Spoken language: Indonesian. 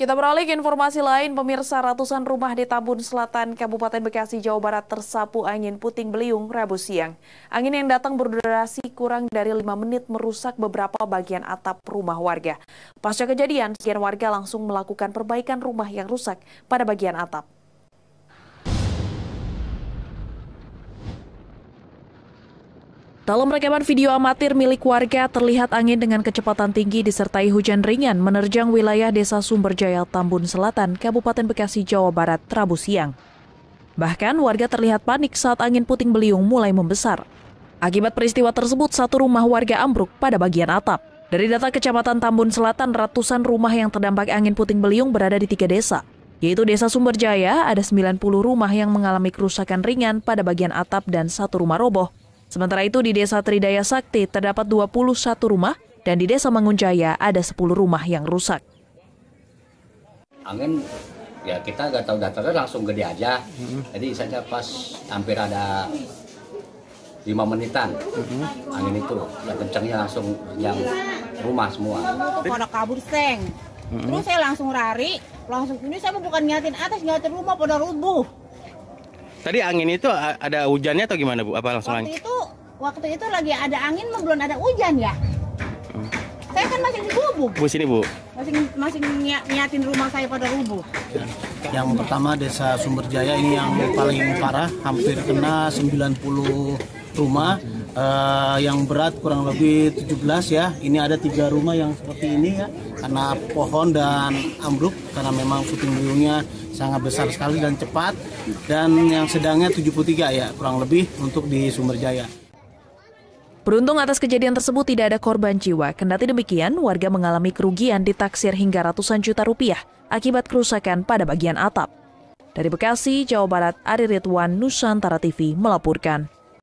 Kita beralih ke informasi lain, pemirsa ratusan rumah di Tabun Selatan, Kabupaten Bekasi, Jawa Barat tersapu angin puting beliung Rabu siang. Angin yang datang berdurasi kurang dari lima menit merusak beberapa bagian atap rumah warga. Pasca kejadian, sekian warga langsung melakukan perbaikan rumah yang rusak pada bagian atap. Dalam rekaman video amatir milik warga, terlihat angin dengan kecepatan tinggi disertai hujan ringan menerjang wilayah Desa Sumberjaya Tambun Selatan, Kabupaten Bekasi, Jawa Barat, Rabu siang. Bahkan warga terlihat panik saat angin puting beliung mulai membesar. Akibat peristiwa tersebut, satu rumah warga ambruk pada bagian atap. Dari data Kecamatan Tambun Selatan, ratusan rumah yang terdampak angin puting beliung berada di tiga desa, yaitu Desa Sumberjaya, ada 90 rumah yang mengalami kerusakan ringan pada bagian atap dan satu rumah roboh, Sementara itu di Desa Tridaya Sakti terdapat 21 rumah dan di Desa Mangunjaya ada 10 rumah yang rusak. Angin ya kita nggak tahu datarnya langsung gede aja. Mm-hmm. Jadi saja pas hampir ada lima menitan mm-hmm. angin itu ya kencangnya langsung yang rumah semua. Pada kabur seng. Mm-hmm. Terus saya langsung lari, langsung ini saya bukan nyatin atas, ngeliatin rumah pada rubuh. Tadi angin itu ada hujannya atau gimana Bu? Apa langsung Waktu angin? itu waktu itu lagi ada angin belum ada hujan ya hmm. saya kan masih di rubuh. bu sini bu masih masih niat, niatin rumah saya pada rubuh ya. yang pertama desa Sumberjaya ini yang paling parah hampir kena 90 rumah uh, yang berat kurang lebih 17 ya. Ini ada tiga rumah yang seperti ini ya, karena pohon dan ambruk karena memang puting beliungnya sangat besar sekali dan cepat. Dan yang sedangnya 73 ya, kurang lebih untuk di Sumberjaya. Beruntung atas kejadian tersebut tidak ada korban jiwa. Kendati demikian, warga mengalami kerugian ditaksir hingga ratusan juta rupiah akibat kerusakan pada bagian atap. Dari Bekasi, Jawa Barat, Ari Ridwan, Nusantara TV melaporkan.